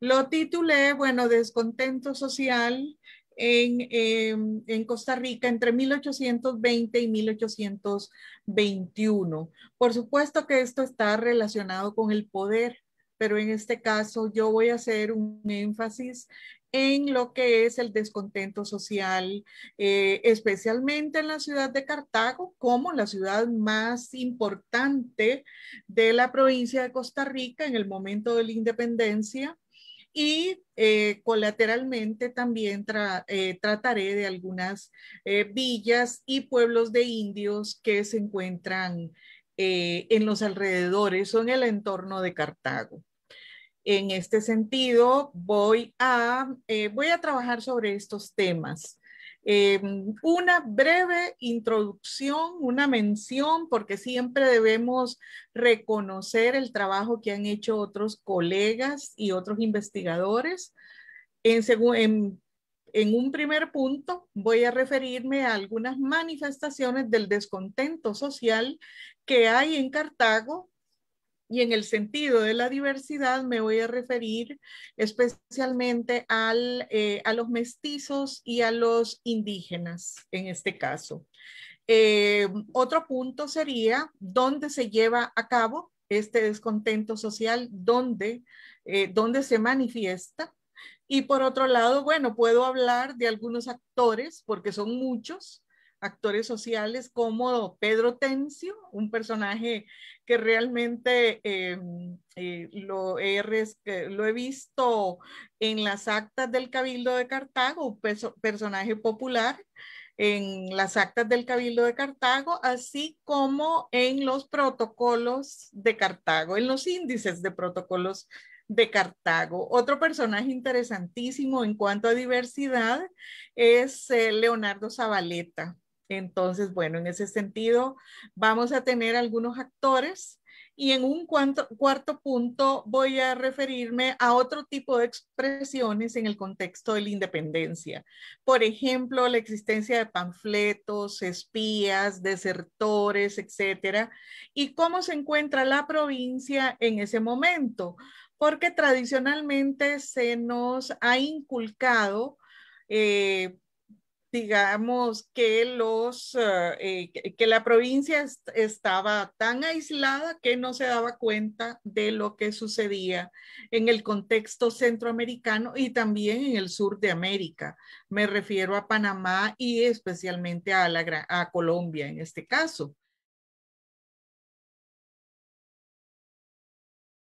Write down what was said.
Lo titulé, bueno, Descontento Social en, em, Costa Rica entre 1820 y 1821. Por supuesto que esto está relacionado con el poder, pero en este caso yo voy a hacer un énfasis en lo que es el descontento social, eh, especialmente en la ciudad de Cartago, como la ciudad más importante de la provincia de Costa Rica en el momento de la independencia y eh, colateralmente también eh, trataré de algunas eh, villas y pueblos de indios que se encuentran en los alrededores o en el entorno de Cartago. En este sentido, voy a, voy a trabajar sobre estos temas. Eh, una breve introducción, una mención, porque siempre debemos reconocer el trabajo que han hecho otros colegas y otros investigadores. En, en un primer punto, voy a referirme a algunas manifestaciones del descontento social que hay en Cartago y en el sentido de la diversidad me voy a referir especialmente eh, a los mestizos y a los indígenas en este caso. Eh, otro punto sería dónde se lleva a cabo este descontento social, dónde, eh, dónde se manifiesta. Y por otro lado, bueno, puedo hablar de algunos actores, porque son muchos, actores sociales como Pedro Tencio, un personaje que realmente eh, eh, eh, lo, he visto en las actas del Cabildo de Cartago, un personaje popular en las actas del Cabildo de Cartago, así como en los protocolos de Cartago, en los índices de protocolos de Cartago. Otro personaje interesantísimo en cuanto a diversidad es Leonardo Zabaleta, entonces, bueno, en ese sentido, vamos a tener algunos actores y en un cuarto punto voy a referirme a otro tipo de expresiones en el contexto de la independencia. Por ejemplo, la existencia de panfletos, espías, desertores, etcétera, y cómo se encuentra la provincia en ese momento, porque tradicionalmente se nos ha inculcado eh, digamos que los ah, eh, que la provincia estaba tan aislada que no se daba cuenta de lo que sucedía en el contexto centroamericano y también en el sur de América. Me refiero a Panamá y especialmente a, la, a Colombia en este caso.